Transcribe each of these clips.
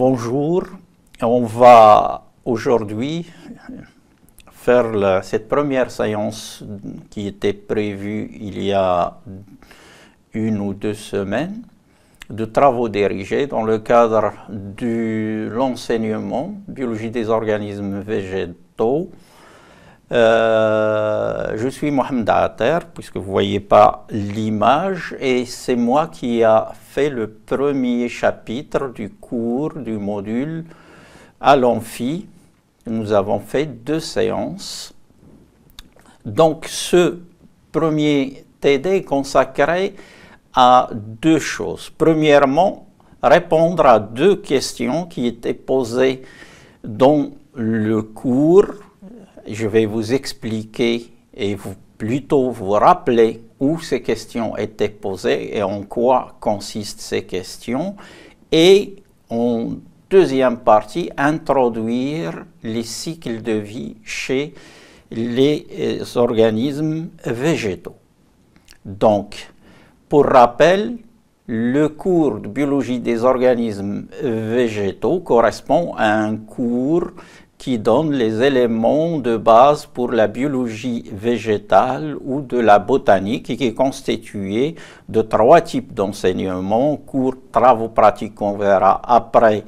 bonjour. On va aujourd'hui faire cette première séance qui était prévue il y a une ou deux semaines de travaux dirigés dans le cadre de l'enseignement biologie des organismes végétaux euh, je suis Mohamed Ater, puisque vous ne voyez pas l'image, et c'est moi qui a fait le premier chapitre du cours du module à l'amphi. Nous avons fait deux séances. Donc ce premier TD est consacré à deux choses. Premièrement, répondre à deux questions qui étaient posées dans le cours je vais vous expliquer et vous, plutôt vous rappeler où ces questions étaient posées et en quoi consistent ces questions. Et en deuxième partie, introduire les cycles de vie chez les euh, organismes végétaux. Donc, pour rappel, le cours de biologie des organismes végétaux correspond à un cours qui donne les éléments de base pour la biologie végétale ou de la botanique et qui est constitué de trois types d'enseignements, cours, travaux pratiques qu'on verra après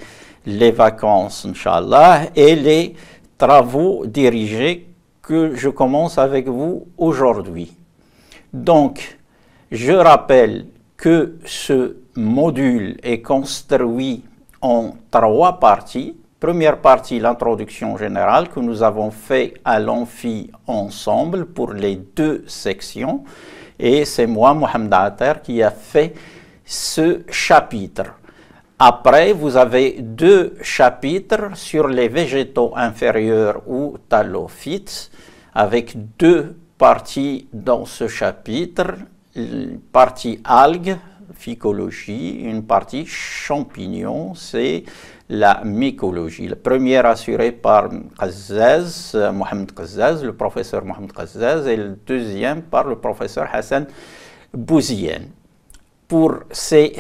les vacances, Inch'Allah, et les travaux dirigés que je commence avec vous aujourd'hui. Donc, je rappelle que ce module est construit en trois parties Première partie, l'introduction générale que nous avons fait à l'amphi ensemble pour les deux sections. Et c'est moi, Mohamed Ater, qui a fait ce chapitre. Après, vous avez deux chapitres sur les végétaux inférieurs ou talophytes, avec deux parties dans ce chapitre, une partie algues, phycologie, une partie champignons, c'est la mycologie. la première assurée par euh, Mohamed Qazzaz, le professeur Mohamed Qazzaz, et le deuxième par le professeur Hassan Bouzien. Pour ces,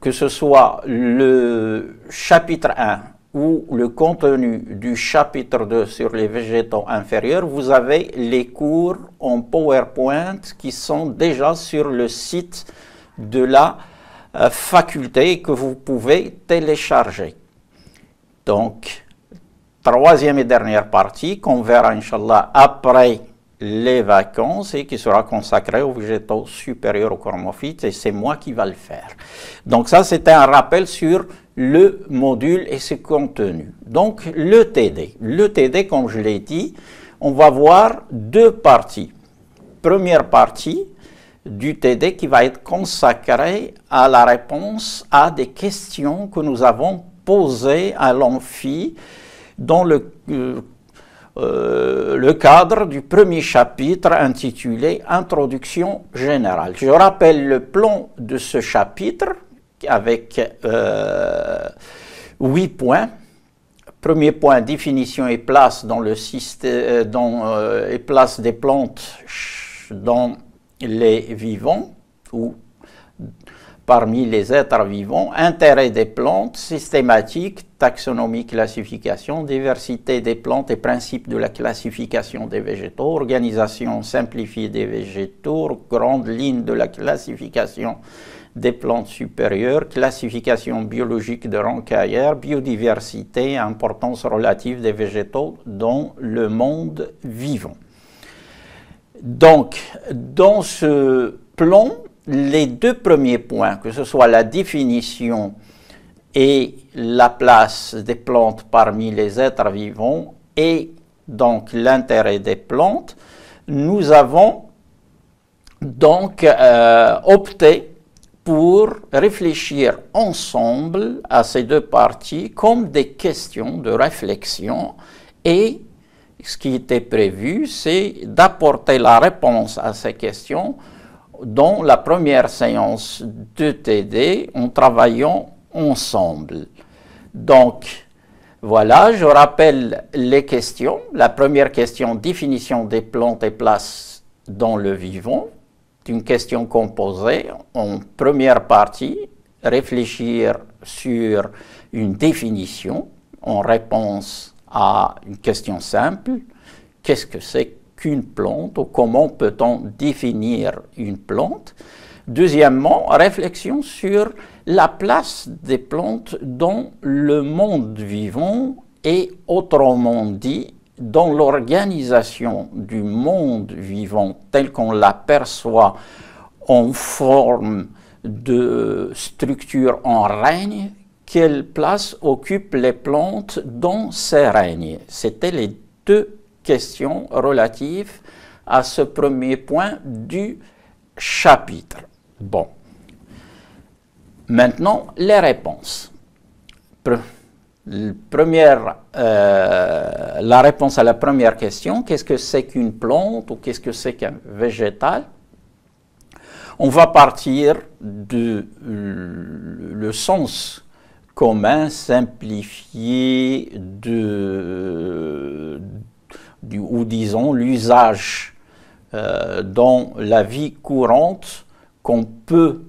que ce soit le chapitre 1 ou le contenu du chapitre 2 sur les végétaux inférieurs, vous avez les cours en PowerPoint qui sont déjà sur le site de la euh, faculté que vous pouvez télécharger. Donc, troisième et dernière partie qu'on verra, Inch'Allah, après les vacances et qui sera consacrée aux végétaux supérieurs aux chromophytes et c'est moi qui va le faire. Donc ça, c'était un rappel sur le module et ses contenus. Donc, le TD. Le TD, comme je l'ai dit, on va voir deux parties. Première partie, du TD qui va être consacré à la réponse à des questions que nous avons posées à l'amphi dans le, euh, euh, cadre du premier chapitre intitulé Introduction générale. Je rappelle le plan de ce chapitre avec euh, huit points. Premier point, définition et place dans le système, dans, et place des plantes dans les vivants ou parmi les êtres vivants, intérêt des plantes, systématique, taxonomie, classification, diversité des plantes et principes de la classification des végétaux, organisation simplifiée des végétaux, grande ligne de la classification des plantes supérieures, classification biologique de Rancaillère, biodiversité, importance relative des végétaux dans le monde vivant. Donc, dans ce plan, les deux premiers points, que ce soit la définition et la place des plantes parmi les êtres vivants et donc l'intérêt des plantes, nous avons donc euh, opté pour réfléchir ensemble à ces deux parties comme des questions de réflexion et ce qui était prévu, c'est d'apporter la réponse à ces questions dans la première séance de TD en travaillant ensemble. Donc, voilà, je rappelle les questions. La première question, définition des plantes et places dans le vivant. C'est une question composée en première partie, réfléchir sur une définition en réponse à une question simple. Qu'est-ce que c'est qu'une plante ou comment peut-on définir une plante Deuxièmement, réflexion sur la place des plantes dans le monde vivant et autrement dit, dans l'organisation du monde vivant tel qu'on l'aperçoit en forme de structure en règne quelle place occupent les plantes dans ces règnes C'était les deux questions relatives à ce premier point du chapitre. Bon. Maintenant, les réponses. première, euh, la réponse à la première question, qu'est-ce que c'est qu'une plante ou qu'est-ce que c'est qu'un végétal On va partir du le sens comment simplifié de, ou disons l'usage euh, dans la vie courante qu'on peut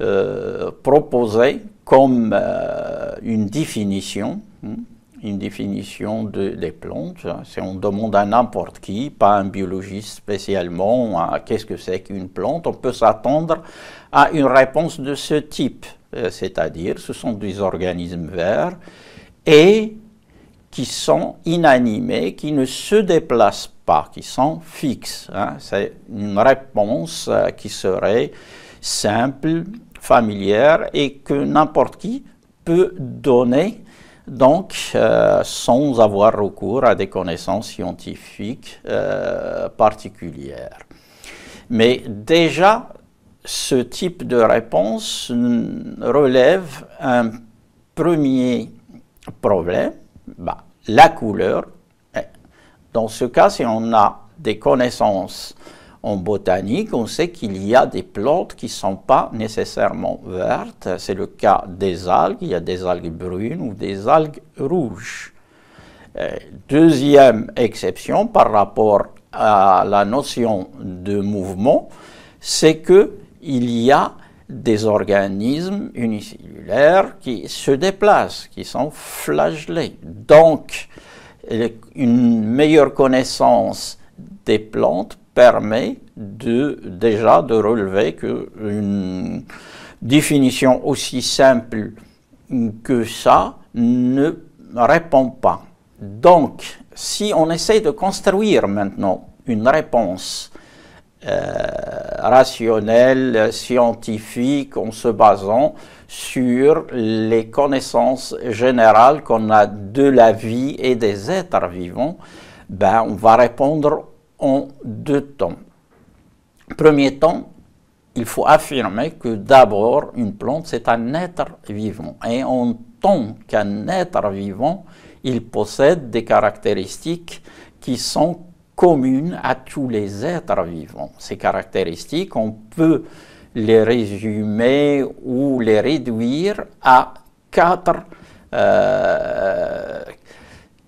euh, proposer comme euh, une définition, hein, une définition de, des plantes. Si on demande à n'importe qui, pas un biologiste spécialement, hein, qu'est-ce que c'est qu'une plante, on peut s'attendre à une réponse de ce type. Euh, c'est-à-dire ce sont des organismes verts, et qui sont inanimés, qui ne se déplacent pas, qui sont fixes. Hein. C'est une réponse euh, qui serait simple, familière et que n'importe qui peut donner, donc euh, sans avoir recours à des connaissances scientifiques particulières. Mais déjà, ce type de réponse relève un premier problème, bah, la couleur. Dans ce cas, si on a des connaissances en botanique, on sait qu'il y a des plantes qui ne sont pas nécessairement vertes. C'est le cas des algues. Il y a des algues brunes ou des algues rouges. Euh, deuxième exception par rapport à la notion de mouvement, c'est que il y a des organismes unicellulaires qui se déplacent, qui sont flagellés. Donc, une meilleure connaissance des plantes permet déjà de relever qu'une définition aussi simple que ça ne répond pas. Donc, si on essaie de construire maintenant une réponse euh, rationnel scientifique, en se basant sur les connaissances générales qu'on a de la vie et des êtres vivants, ben, on va répondre en deux temps. Premier temps, il faut affirmer que d'abord, une plante, c'est un être vivant. Et en tant qu'un être vivant, il possède des caractéristiques qui sont commune à tous les êtres vivants. Ces caractéristiques, on peut les résumer ou les réduire à quatre euh,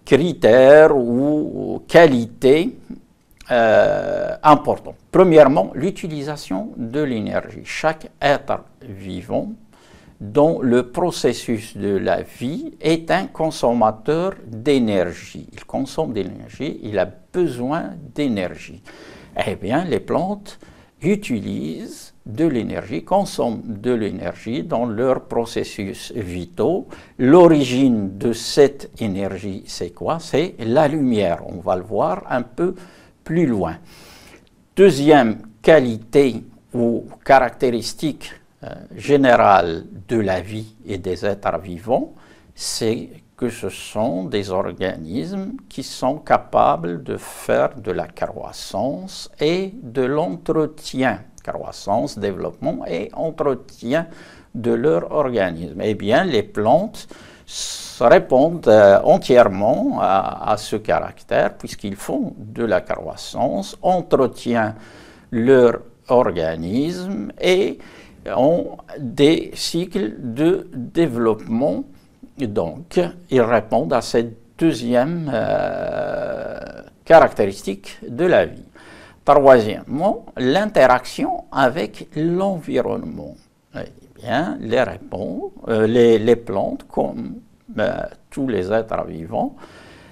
critères ou qualités euh, importants. Premièrement, l'utilisation de l'énergie. Chaque être vivant dont le processus de la vie est un consommateur d'énergie. Il consomme d'énergie, il a besoin d'énergie. Eh bien, les plantes utilisent de l'énergie, consomment de l'énergie dans leurs processus vitaux. L'origine de cette énergie, c'est quoi C'est la lumière. On va le voir un peu plus loin. Deuxième qualité ou caractéristique euh, général de la vie et des êtres vivants, c'est que ce sont des organismes qui sont capables de faire de la croissance et de l'entretien, croissance, développement et entretien de leur organisme. Eh bien, les plantes répondent euh, entièrement à, à, ce caractère puisqu'ils font de la croissance, entretiennent leur organisme et ont des cycles de développement. Donc, ils répondent à cette deuxième euh, caractéristique de la vie. Troisièmement, l'interaction avec l'environnement. Eh bien, euh, les, les, plantes, comme euh, tous les êtres vivants,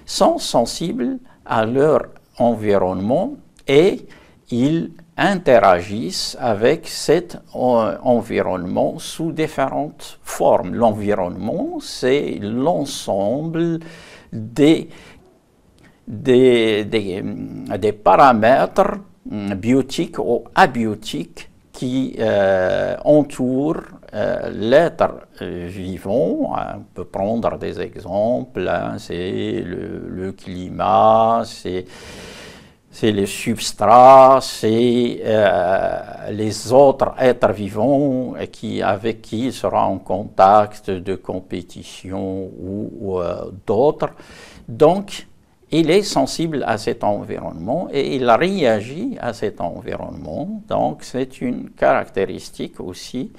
sont sensibles à leur environnement et ils interagissent avec cet environnement sous différentes formes. L'environnement, c'est l'ensemble des, des, euh, paramètres hum, biotiques ou abiotiques qui euh, entourent euh, l'être vivant, on peut prendre des exemples, hein. c'est le, climat, c'est c'est le substrat, c'est euh, les autres êtres vivants qui, avec qui il sera en contact de compétition ou, euh, d'autres. Donc, il est sensible à cet environnement et il réagit à cet environnement. Donc, c'est une caractéristique aussi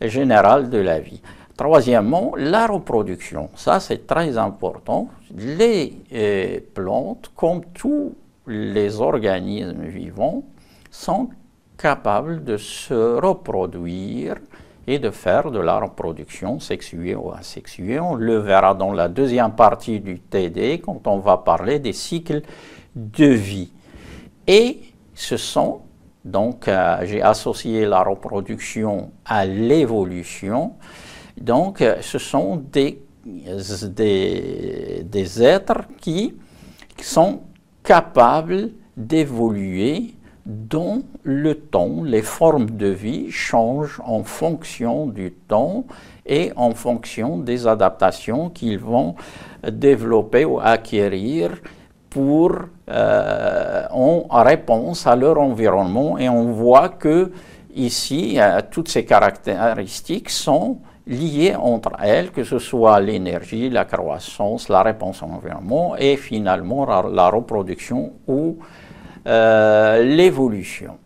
générale de la vie. Troisièmement, la reproduction. Ça, c'est très important. Les euh, plantes, comme tout les organismes vivants sont capables de se reproduire et de faire de la reproduction sexuée ou asexuée. On le verra dans la deuxième partie du TD quand on va parler des cycles de vie. Et ce sont, donc euh, j'ai associé la reproduction à l'évolution, donc euh, ce sont des, des, des êtres qui sont capable d'évoluer dont le temps, les formes de vie changent en fonction du temps et en fonction des adaptations qu'ils vont développer ou acquérir pour, euh, en réponse à leur environnement. Et on voit que ici, toutes ces caractéristiques sont liées entre elles, que ce soit l'énergie, la croissance, la réponse à l'environnement et finalement la, reproduction ou euh, l'évolution.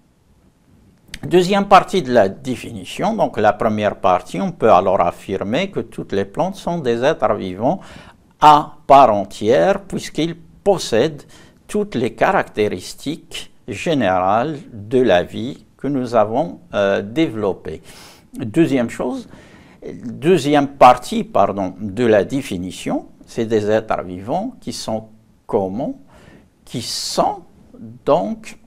Deuxième partie de la définition, donc la première partie, on peut alors affirmer que toutes les plantes sont des êtres vivants à part entière puisqu'ils possèdent toutes les caractéristiques générales de la vie que nous avons euh, développé. Deuxième chose, deuxième partie pardon, de la définition, c'est des êtres vivants qui sont communs, qui sont donc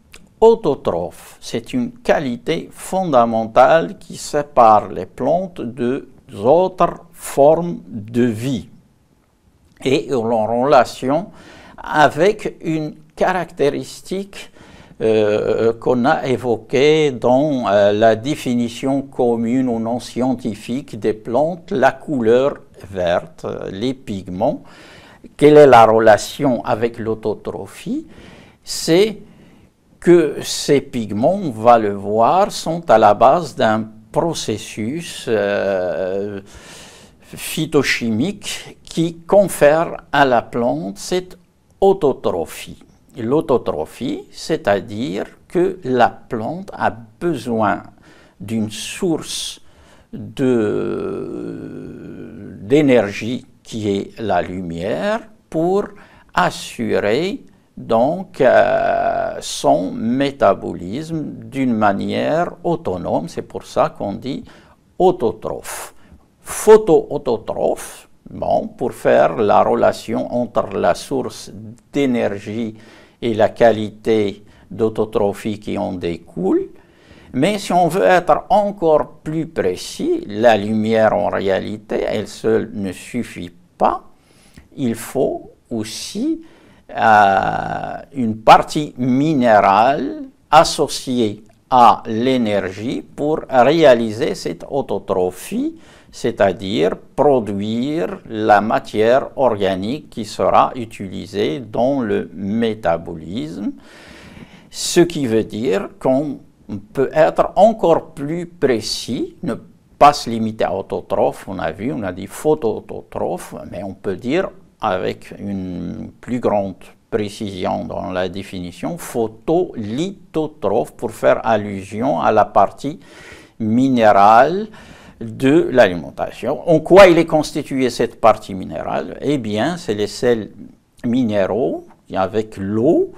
autotrophes. C'est une qualité fondamentale qui sépare les plantes de autres formes de vie et en relation avec une caractéristique euh, qu'on a évoqué dans euh, la définition commune ou non scientifique des plantes, la couleur verte, les pigments. Quelle est la relation avec l'autotrophie C'est que ces pigments, on va le voir, sont à la base d'un processus euh, phytochimique qui confère à la plante cette autotrophie l'autotrophie, c'est-à-dire que la plante a besoin d'une source d'énergie qui est la lumière pour assurer donc euh, son métabolisme d'une manière autonome. C'est pour ça qu'on dit autotrophe. Photoautotrophe, bon, pour faire la relation entre la source d'énergie et la qualité d'autotrophie qui en découle. Mais si on veut être encore plus précis, la lumière en réalité, elle seule ne suffit pas. Il faut aussi euh, une partie minérale associée à l'énergie pour réaliser cette autotrophie c'est-à-dire produire la matière organique qui sera utilisée dans le métabolisme, ce qui veut dire qu'on peut être encore plus précis, ne pas se limiter à autotrophe, on a vu, on a dit photo mais on peut dire avec une plus grande précision dans la définition, photolithotrophe pour faire allusion à la partie minérale de l'alimentation. En quoi il est constitué cette partie minérale Eh bien, c'est les sels minéraux avec l'eau,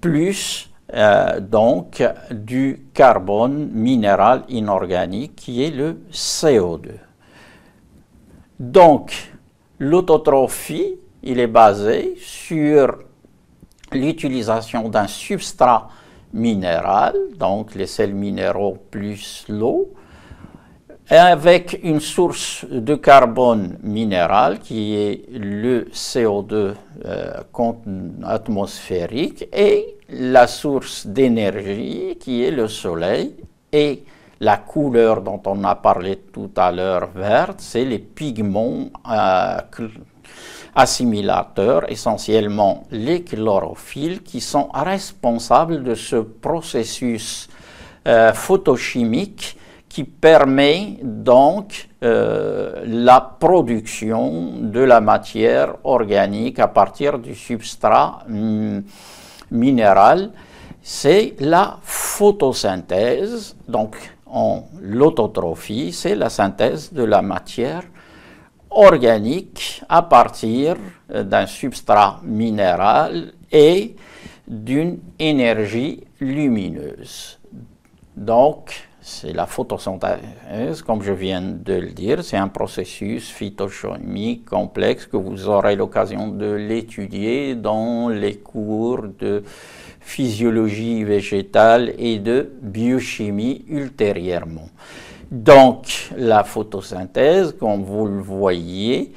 plus euh, donc du carbone minéral inorganique qui est le CO2. Donc, l'autotrophie, il est basé sur l'utilisation d'un substrat minéral, donc les sels minéraux plus l'eau, avec une source de carbone minéral qui est le euh, CO2 atmosphérique et la source d'énergie qui est le soleil et la couleur dont on a parlé tout à l'heure verte, c'est les pigments euh, assimilateurs, essentiellement les chlorophylles, qui sont responsables de ce processus euh, photochimique qui permet donc euh, la production de la matière organique à partir du substrat mm, minéral. C'est la photosynthèse, donc en l'autotrophie, c'est la synthèse de la matière organique à partir euh, d'un substrat minéral et d'une énergie lumineuse. Donc, c'est la photosynthèse, comme je viens de le dire, c'est un processus phytochimique complexe que vous aurez l'occasion de l'étudier dans les cours de physiologie végétale et de biochimie ultérieurement. Donc la photosynthèse, comme vous le voyez,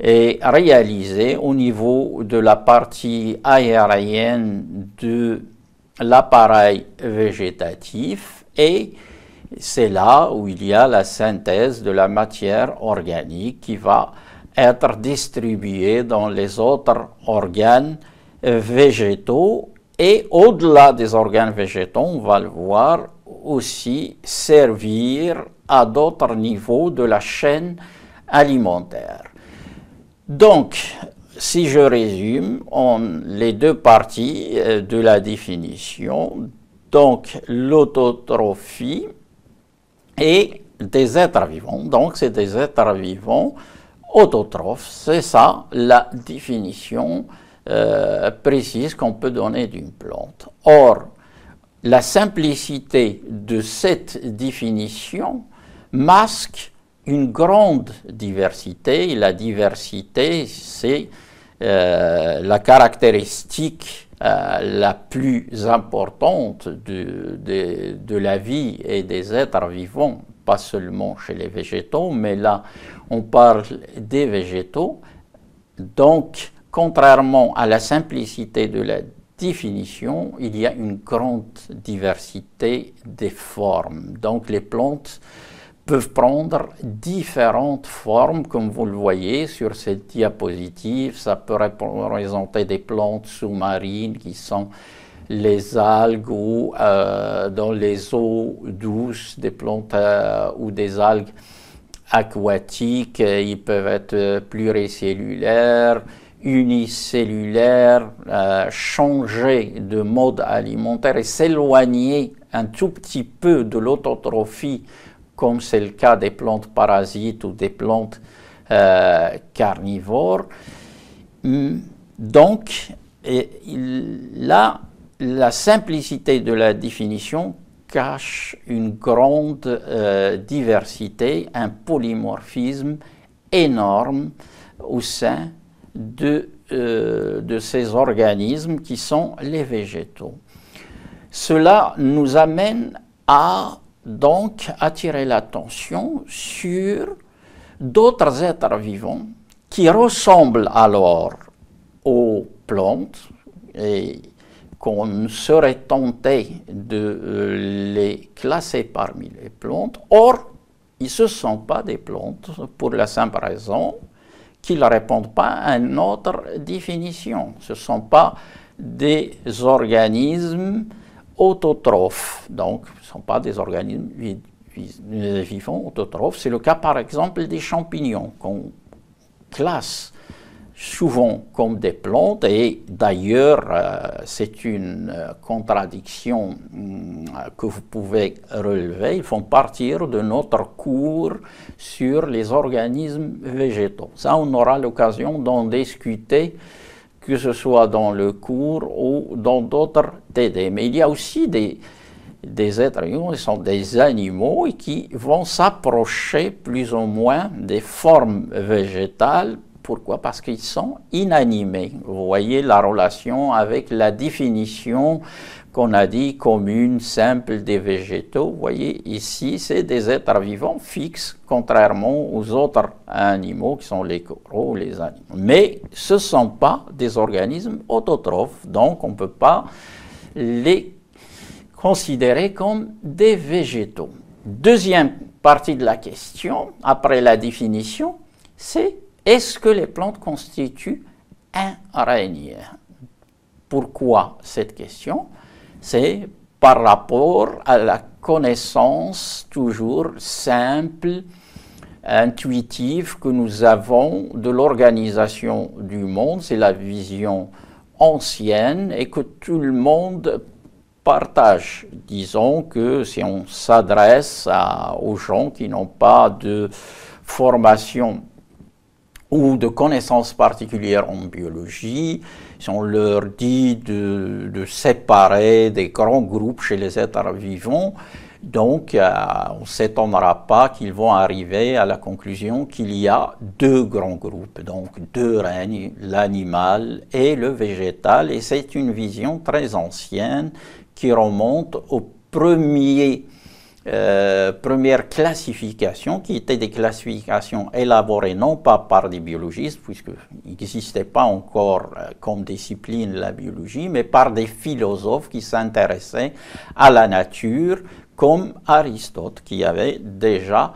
est réalisée au niveau de la partie aérienne de l'appareil végétatif et c'est là où il y a la synthèse de la matière organique qui va être distribuée dans les autres organes euh, végétaux et au-delà des organes végétaux, on va le voir aussi servir à d'autres niveaux de la chaîne alimentaire. Donc, si je résume, on, les deux parties euh, de la définition, donc l'autotrophie, et des êtres vivants. Donc, c'est des êtres vivants autotrophes. C'est ça la définition euh, précise qu'on peut donner d'une plante. Or, la simplicité de cette définition masque une grande diversité. Et la diversité, c'est euh, la caractéristique euh, la plus importante de, de, la vie et des êtres vivants, pas seulement chez les végétaux, mais là on parle des végétaux. Donc, contrairement à la simplicité de la définition, il y a une grande diversité des formes. Donc les plantes peuvent prendre différentes formes, comme vous le voyez sur cette diapositive. Ça peut représenter des plantes sous-marines qui sont les algues ou euh, dans les eaux douces, des plantes euh, ou des algues aquatiques. Ils peuvent être pluricellulaires, unicellulaires, euh, changer de mode alimentaire et s'éloigner un tout petit peu de l'autotrophie comme c'est le cas des plantes parasites ou des plantes euh, carnivores. Mm. Donc, là, la simplicité de la définition cache une grande euh, diversité, un polymorphisme énorme au sein de, euh, de, ces organismes qui sont les végétaux. Cela nous amène à donc attirer l'attention sur d'autres êtres vivants qui ressemblent alors aux plantes et qu'on serait tenté de euh, les classer parmi les plantes. Or, ils ne sont pas des plantes pour la simple raison qu'ils ne répondent pas à une autre définition. Ce ne sont pas des organismes autotrophes, donc ne sont pas des organismes vivants autotrophes. C'est le cas par exemple des champignons qu'on classe souvent comme des plantes et d'ailleurs euh, c'est une euh, contradiction mm, que vous pouvez relever. Ils font partir de notre cours sur les organismes végétaux. Ça on aura l'occasion d'en discuter que ce soit dans le cours ou dans d'autres TD. Mais il y a aussi des, des êtres humains, ils sont des animaux et qui vont s'approcher plus ou moins des formes végétales. Pourquoi Parce qu'ils sont inanimés. Vous voyez la relation avec la définition on a dit communes, simple des végétaux. Vous voyez, ici, c'est des êtres vivants fixes, contrairement aux autres animaux qui sont les coraux, les animaux. Mais ce ne sont pas des organismes autotrophes, donc on ne peut pas les considérer comme des végétaux. Deuxième partie de la question, après la définition, c'est est-ce que les plantes constituent un règne Pourquoi cette question c'est par rapport à la connaissance toujours simple, intuitive que nous avons de l'organisation du monde. C'est la vision ancienne et que tout le monde partage. Disons que si on s'adresse aux gens qui n'ont pas de formation ou de connaissances particulières en biologie, si on leur dit de, séparer des grands groupes chez les êtres vivants, donc, euh, on ne s'étonnera pas qu'ils vont arriver à la conclusion qu'il y a deux grands groupes, donc deux règnes, l'animal et le végétal. Et c'est une vision très ancienne qui remonte au premier euh, première classification, qui étaient des classifications élaborées non pas par des biologistes, puisqu'il n'existait pas encore euh, comme discipline la biologie, mais par des philosophes qui s'intéressaient à la nature, comme Aristote, qui avait déjà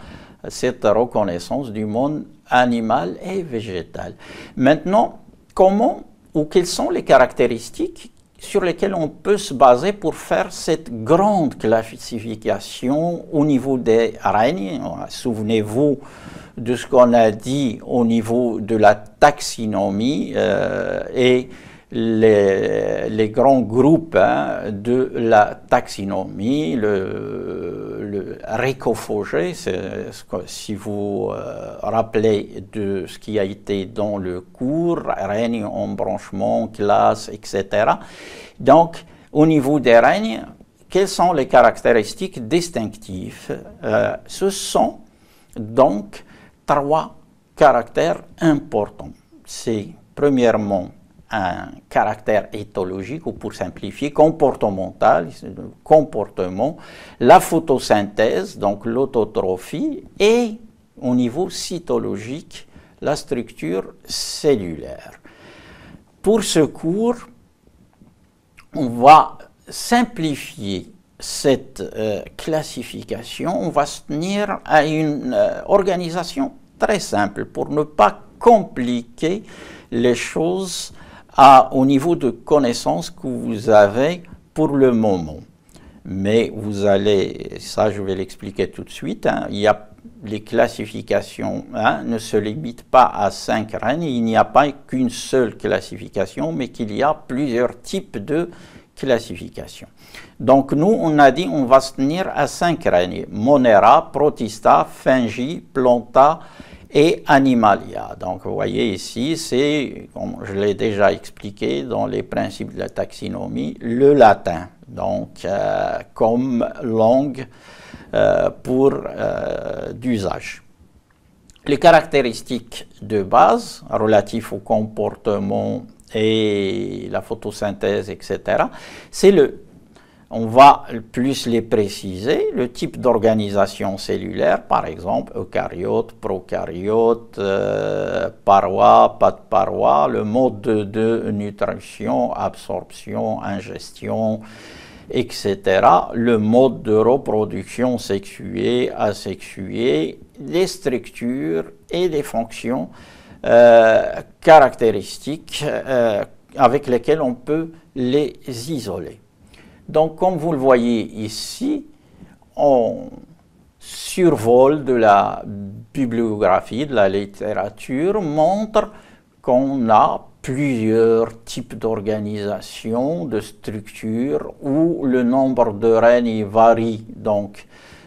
cette reconnaissance du monde animal et végétal. Maintenant, comment ou quelles sont les caractéristiques sur lesquels on peut se baser pour faire cette grande classification au niveau des règnes. Souvenez-vous de ce qu'on a dit au niveau de la taxinomie euh, et les, grands groupes hein, de la taxinomie, le, le si vous euh, rappelez de ce qui a été dans le cours, règne, embranchement, classe, etc. Donc, au niveau des règnes, quelles sont les caractéristiques distinctives euh, Ce sont donc trois caractères importants. C'est premièrement un caractère éthologique ou pour simplifier comportemental, comportement, la photosynthèse, donc l'autotrophie, et au niveau cytologique, la structure cellulaire. Pour ce cours, on va simplifier cette euh, classification, on va se tenir à une euh, organisation très simple pour ne pas compliquer les choses à, au niveau de connaissances que vous avez pour le moment. Mais vous allez, ça je vais l'expliquer tout de suite, hein. il y a, les classifications hein, ne se limitent pas à cinq règnes, il n'y a pas qu'une seule classification, mais qu'il y a plusieurs types de classifications. Donc nous, on a dit on va se tenir à cinq règnes, Monera, Protista, Fungi, Planta, et Animalia. Donc vous voyez ici, c'est, comme je l'ai déjà expliqué dans les principes de la taxinomie, le latin, donc euh, comme langue euh, pour euh, d'usage. Les caractéristiques de base relatives au comportement et la photosynthèse, etc., c'est le on va plus les préciser, le type d'organisation cellulaire, par exemple, eucaryote, prokaryote, euh, paroi, pas de paroi, le mode de, nutrition, absorption, ingestion, etc., le mode de reproduction sexuée, asexuée, les structures et les fonctions euh, caractéristiques euh, avec lesquelles on peut les isoler. Donc, comme vous le voyez ici, on survol de la bibliographie, de la littérature, montre qu'on a plusieurs types d'organisations, de structures, où le nombre de règnes varie. Donc,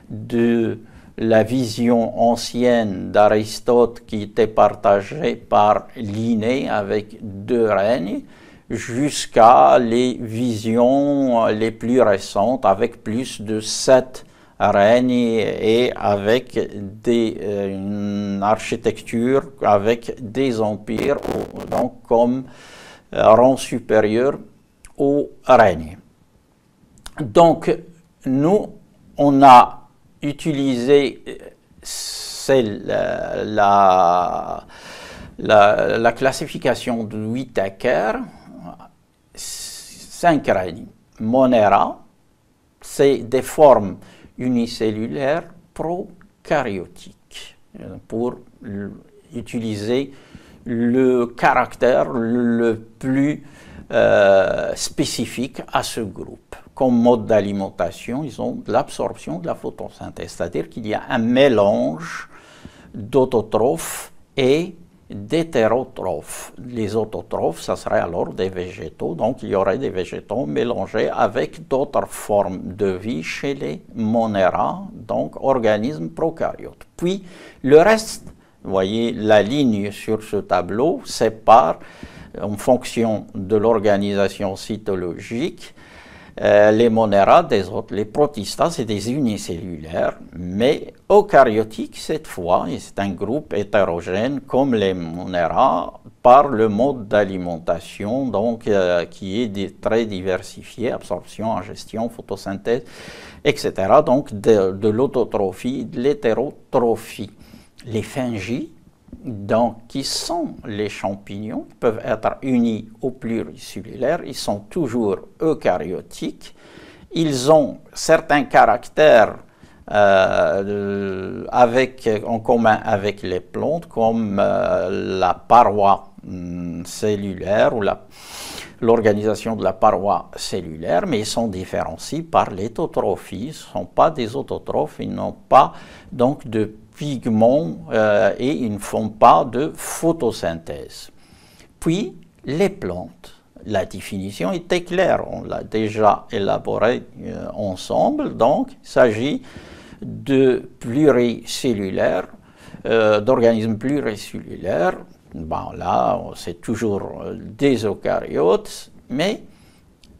de la vision ancienne d'Aristote qui était partagée par Liné avec deux règnes, jusqu'à les visions les plus récentes avec plus de sept règnes et avec des, euh, une architecture avec des empires, donc comme euh, rang supérieur au règne. Donc, nous, on a utilisé euh, la, classification de Whitaker, Monera, c'est des formes unicellulaires prokaryotiques euh, pour utiliser le caractère le plus euh, spécifique à ce groupe. Comme mode d'alimentation, ils ont l'absorption de la photosynthèse, c'est-à-dire qu'il y a un mélange d'autotrophes et d'hétérotrophes. Les autotrophes, ça serait alors des végétaux, donc il y aurait des végétaux mélangés avec d'autres formes de vie chez les monéras, donc organismes prokaryotes. Puis le reste, vous voyez, la ligne sur ce tableau sépare en fonction de l'organisation cytologique euh, les monéras, des autres, les protistas, c'est des unicellulaires, mais eucaryotiques cette fois, et c'est un groupe hétérogène comme les monéras, par le mode d'alimentation, donc euh, qui est très diversifié, absorption, ingestion, photosynthèse, etc. Donc de, l'autotrophie, de l'hétérotrophie. Les fingis, donc, qui sont les champignons peuvent être unis au pluricellulaire, Ils sont toujours eucaryotiques. Ils ont certains caractères euh, avec, en commun avec les plantes, comme euh, la paroi hum, cellulaire ou l'organisation de la paroi cellulaire, mais ils sont différenciés par l'étotrophie, Ils ne sont pas des autotrophes, ils n'ont pas donc de pigments euh, et ils ne font pas de photosynthèse. Puis, les plantes. La définition était claire, on l'a déjà élaborée euh, ensemble, donc il s'agit de pluricellulaires, euh, d'organismes pluricellulaires. Ben là, c'est toujours des eucaryotes, mais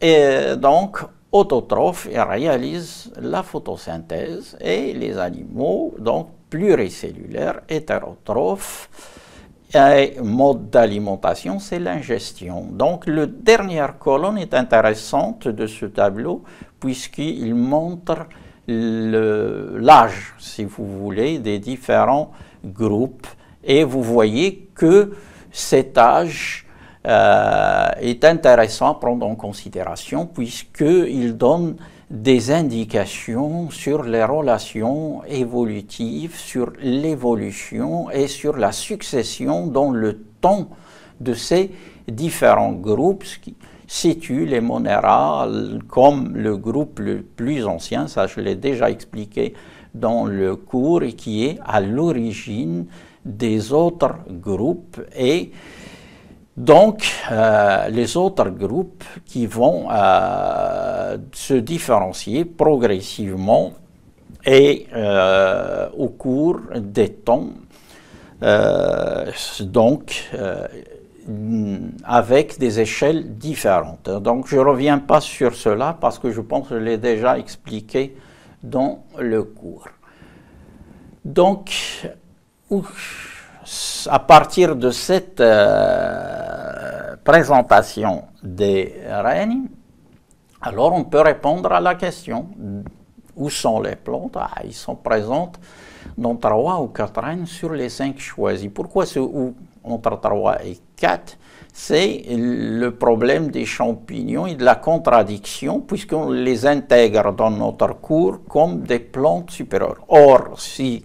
et donc autotrophes et réalisent la photosynthèse et les animaux, donc pluricellulaires, hétérotrophes, et mode d'alimentation, c'est l'ingestion. Donc le dernière colonne est intéressante de ce tableau puisqu'il montre l'âge, si vous voulez, des différents groupes. Et vous voyez que cet âge euh, est intéressant à prendre en considération puisqu'il donne des indications sur les relations évolutives, sur l'évolution et sur la succession dans le temps de ces différents groupes qui situe les monéra comme le groupe le plus ancien, ça je l'ai déjà expliqué dans le cours, et qui est à l'origine des autres groupes et donc, euh, les autres groupes qui vont euh, se différencier progressivement et euh, au cours des temps, donc avec des échelles différentes. Donc, je ne reviens pas sur cela parce que je pense que je l'ai déjà expliqué dans le cours. Donc, ouf, à partir de cette euh, présentation des règnes, alors on peut répondre à la question où sont les plantes ah, Ils sont présentes dans trois ou quatre règnes sur les cinq choisis. Pourquoi ce ou entre trois et quatre c'est le problème des champignons et de la contradiction, puisqu'on les intègre dans notre cours comme des plantes supérieures. Or, si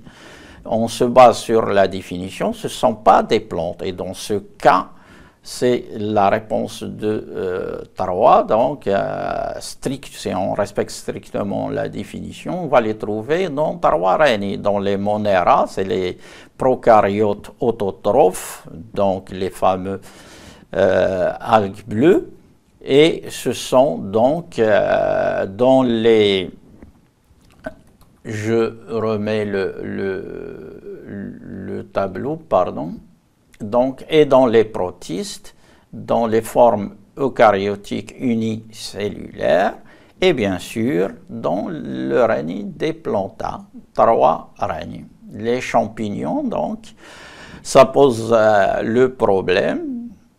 on se base sur la définition, ce ne sont pas des plantes. Et dans ce cas, c'est la réponse de euh, Donc, euh, strict, si on respecte strictement la définition, on va les trouver dans tarwa reni, dans les Monera, c'est les prokaryotes autotrophes, donc les fameux euh, algues bleues. Et ce sont donc euh, dans les je remets le, tableau, pardon. Donc, et dans les protistes, dans les formes eucaryotiques unicellulaires, et bien sûr dans le règne des plantas, trois règnes. Les champignons, donc, ça pose euh, le problème,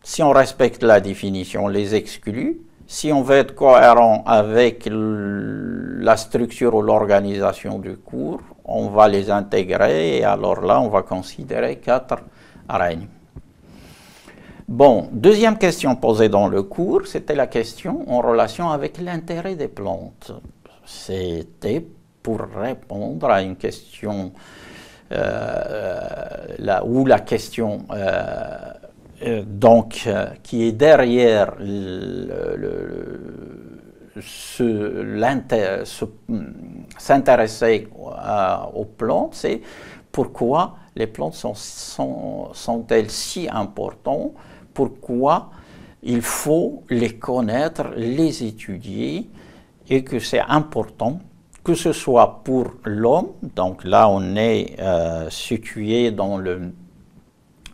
si on respecte la définition, les exclut, si on veut être cohérent avec la structure ou l'organisation du cours, on va les intégrer et alors là, on va considérer quatre règnes. Bon, deuxième question posée dans le cours, c'était la question en relation avec l'intérêt des plantes. C'était pour répondre à une question euh, où la question euh, euh, donc, euh, qui est derrière hmm, s'intéresser aux plantes, c'est pourquoi les plantes sont, sont, elles si importantes, pourquoi il faut les connaître, les étudier, et que c'est important, que ce soit pour l'homme, donc là on est euh, situé dans le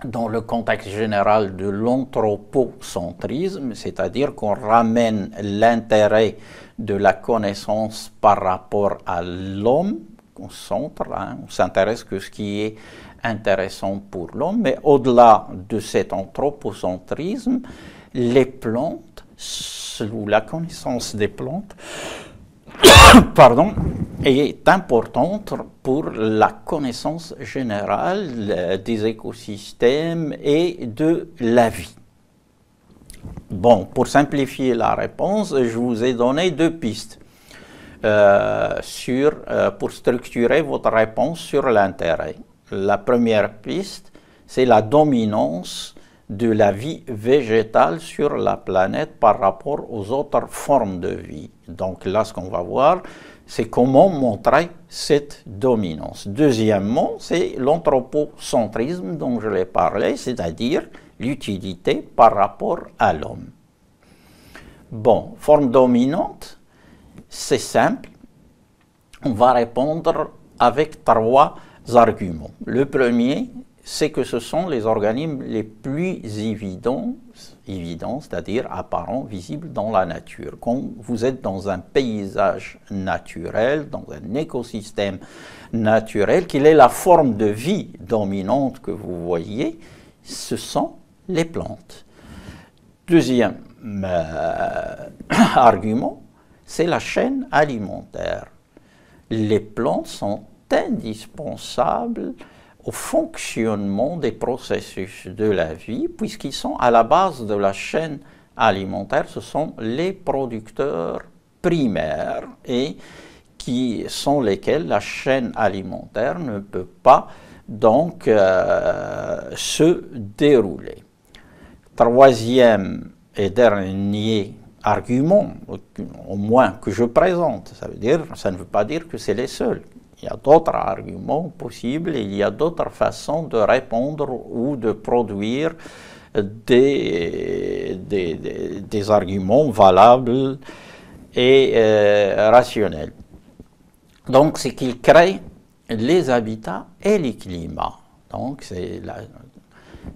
dans le contexte général de l'anthropocentrisme, c'est-à-dire qu'on ramène l'intérêt de la connaissance par rapport à l'homme, on centre, hein, on s'intéresse que ce qui est intéressant pour l'homme, mais au-delà de cet anthropocentrisme, les plantes, ou la connaissance des plantes, pardon, est importante pour la connaissance générale euh, des écosystèmes et de la vie. Bon, pour simplifier la réponse, je vous ai donné deux pistes euh, sur, euh, pour structurer votre réponse sur l'intérêt. La première piste, c'est la dominance de la vie végétale sur la planète par rapport aux autres formes de vie. Donc là, ce qu'on va voir, c'est comment montrer cette dominance. Deuxièmement, c'est l'anthropocentrisme dont je l'ai parlé, c'est-à-dire l'utilité par rapport à l'homme. Bon, forme dominante, c'est simple. On va répondre avec trois arguments. Le premier, c'est que ce sont les organismes les plus évidents évident, c'est-à-dire apparent, visible dans la nature. Quand vous êtes dans un paysage naturel, dans un écosystème naturel, quelle est la forme de vie dominante que vous voyez Ce sont les plantes. Deuxième euh, argument, c'est la chaîne alimentaire. Les plantes sont indispensables au fonctionnement des processus de la vie, puisqu'ils sont à la base de la chaîne alimentaire, ce sont les producteurs primaires et qui sont lesquels la chaîne alimentaire ne peut pas donc euh, se dérouler. Troisième et dernier argument, au moins que je présente, ça veut dire, ça ne veut pas dire que c'est les seuls. Il y a d'autres arguments possibles, il y a d'autres façons de répondre ou de produire des, arguments valables et euh, rationnels. Donc, c'est qu'il crée les habitats et les climats. Donc,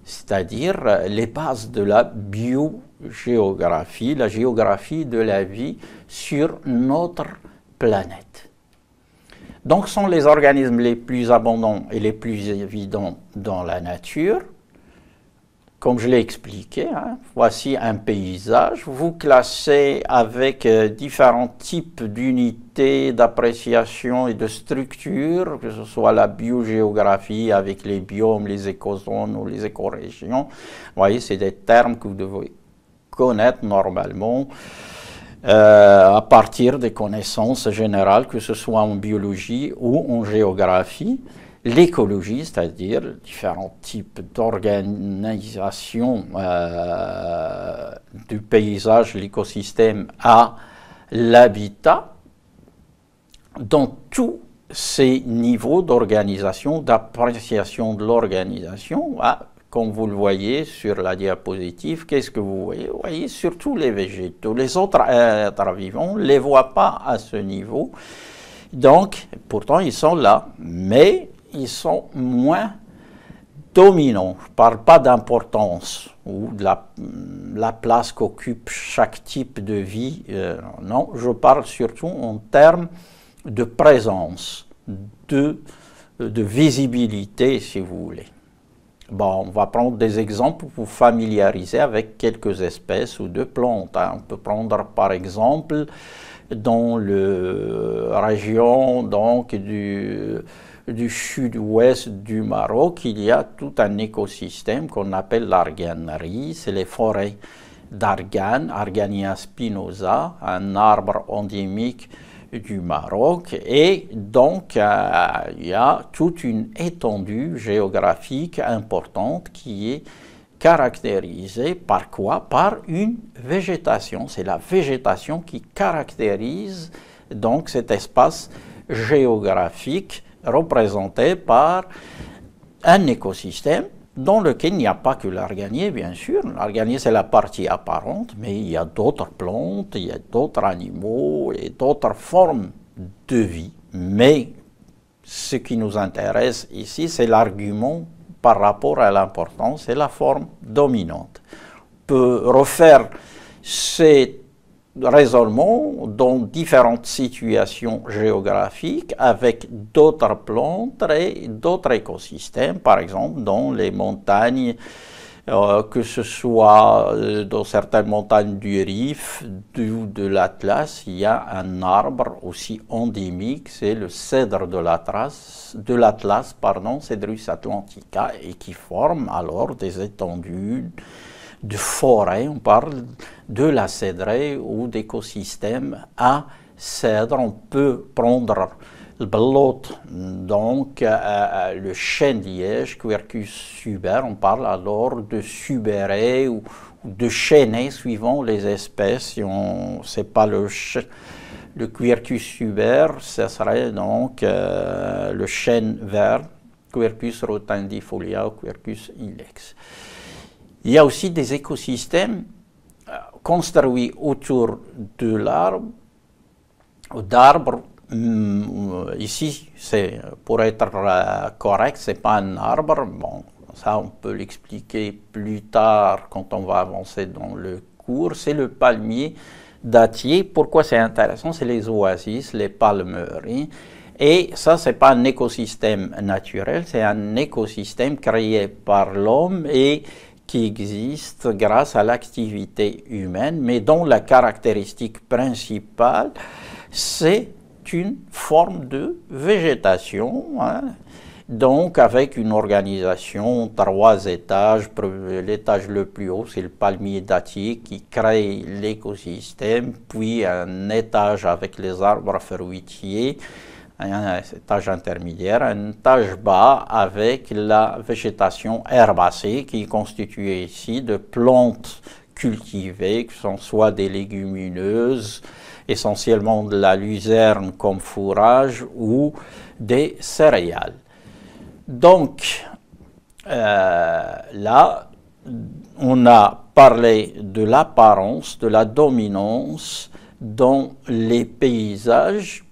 c'est-à-dire les bases de la biogéographie, la géographie de la vie sur notre planète. Donc sont les organismes les plus abondants et les plus évidents dans la nature. Comme je l'ai expliqué, hein, voici un paysage. Vous classez avec euh, différents types d'unités d'appréciation et de structure, que ce soit la biogéographie avec les biomes, les écozones ou les écorégions. Vous voyez, c'est des termes que vous devez connaître normalement. Euh, à partir des connaissances générales, que ce soit en biologie ou en géographie. L'écologie, c'est-à-dire différents types d'organisation euh, du paysage, l'écosystème à l'habitat, dans tous ces niveaux d'organisation, d'appréciation de l'organisation, comme vous le voyez sur la diapositive, qu'est-ce que vous voyez Vous voyez surtout les végétaux. Les autres euh, êtres vivants, ne les voit pas à ce niveau. Donc, pourtant, ils sont là, mais ils sont moins dominants. Je ne parle pas d'importance ou de la, place qu'occupe chaque type de vie. Euh, non, je parle surtout en termes de présence, de, de visibilité, si vous voulez. Bon, on va prendre des exemples pour familiariser avec quelques espèces ou de plantes. Hein. On peut prendre par exemple dans la région du, sud-ouest du Maroc, il y a tout un écosystème qu'on appelle l'arganerie, c'est les forêts d'arganes, Argania spinosa, un arbre endémique du Maroc. Et donc, euh, il y a toute une étendue géographique importante qui est caractérisée par quoi Par une végétation. C'est la végétation qui caractérise donc cet espace géographique représenté par un écosystème dans lequel il n'y a pas que l'arganier, bien sûr. L'arganier, c'est la partie apparente, mais il y a d'autres plantes, il y a d'autres animaux et d'autres formes de vie. Mais ce qui nous intéresse ici, c'est l'argument par rapport à l'importance et la forme dominante. On peut refaire cette raisonnement dans différentes situations géographiques avec d'autres plantes et d'autres écosystèmes, par exemple dans les montagnes, euh, que ce soit euh, dans certaines montagnes du Rif ou de l'Atlas, il y a un arbre aussi endémique, c'est le cèdre de l'Atlas, de l'Atlas, pardon, Cedrus atlantica, et qui forme alors des étendues de forêt, on parle de la cédrée ou d'écosystème à cèdre. On peut prendre le blot, donc euh, euh, le chêne liège, Quercus suber, on parle alors de suberé ou, de chêné suivant les espèces. Si on sait pas le Quercus suber, ce serait donc euh, le chêne vert, Quercus rotundifolia ou Quercus ilex. Il y a aussi des écosystèmes euh, construits autour de l'arbre, d'arbres. Hum, euh, ici, c'est pour être euh, correct, c'est pas un arbre. Bon, ça on peut l'expliquer plus tard quand on va avancer dans le cours. C'est le palmier dattier. Pourquoi c'est intéressant C'est les oasis, les palmeries. Et ça, c'est pas un écosystème naturel, c'est un écosystème créé par l'homme et qui existe grâce à l'activité humaine, mais dont la caractéristique principale, c'est une forme de végétation, hein. donc avec une organisation trois étages. L'étage le plus haut, c'est le palmier dattier qui crée l'écosystème, puis un étage avec les arbres fruitiers, Hein, un étage intermédiaire, un étage bas avec la végétation herbacée qui est constituée ici de plantes cultivées, que sont soit des légumineuses, essentiellement de la luzerne comme fourrage ou des céréales. Donc euh, là, on a parlé de l'apparence, de la dominance dans les paysages